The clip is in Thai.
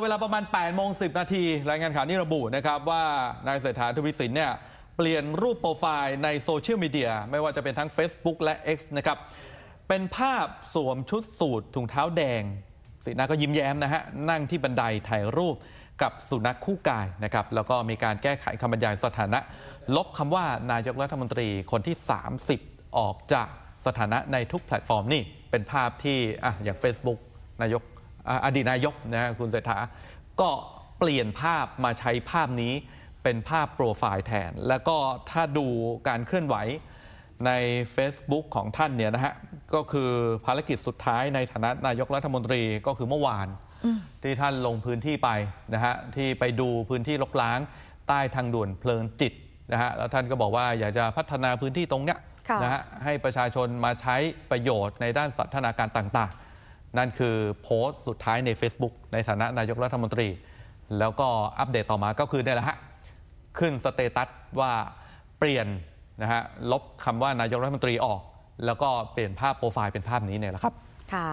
เวลาประมาณ8โมง 10 นาทีรายงานข่าวนี้ระบุนะครับว่า นายเศรษฐาทวีสินเนี่ยเปลี่ยนรูปโปรไฟล์ในโซเชียลมีเดีย ไม่ว่าจะเป็นทั้ง Facebook และ X นะครับ เป็นภาพสวมชุดสูทถุงเท้าแดงสีหน้าก็ยิ้มแย้มนะฮะนั่งที่บันไดถ่ายรูปกับสุนัขคู่กายนะครับ แล้วก็มีการแก้ไขคำบรรยายสถานะ ลบคำว่านายกรัฐมนตรีคนที่ 30 ออกจากสถานะในทุกแพลตฟอร์มนี่เป็นภาพที่อ่ะอย่าง Facebook นายกอดีตนายกนะคุณเศรษฐา ก็เปลี่ยนภาพมาใช้ภาพนี้เป็นภาพโปรไฟล์แทน แล้วก็ถ้าดูการเคลื่อนไหวใน Facebook ของท่านเนี่ยนะฮะ ก็คือภารกิจสุดท้ายในฐานะนายกรัฐมนตรีก็คือเมื่อวานที่ท่านลงพื้นที่ไปนะฮะ ที่ไปดูพื้นที่ลกล้างใต้ทางด่วนเพลินจิตนะฮะ แล้วท่านก็บอกว่าอยากจะพัฒนาพื้นที่ตรงเนี้ยนะฮะให้ประชาชนมาใช้ประโยชน์ในด้านสันทนาการต่าง ๆนั่นคือโพสต์สุดท้ายใน Facebook ในฐานะนายกรัฐมนตรี แล้วก็อัปเดตต่อมาก็คือเนี่ยแหละฮะ ขึ้นสเตตัสว่าเปลี่ยนนะฮะลบคำว่านายกรัฐมนตรีออก แล้วก็เปลี่ยนภาพโปรไฟล์เป็นภาพนี้เนี่ยแหละครับ ค่ะ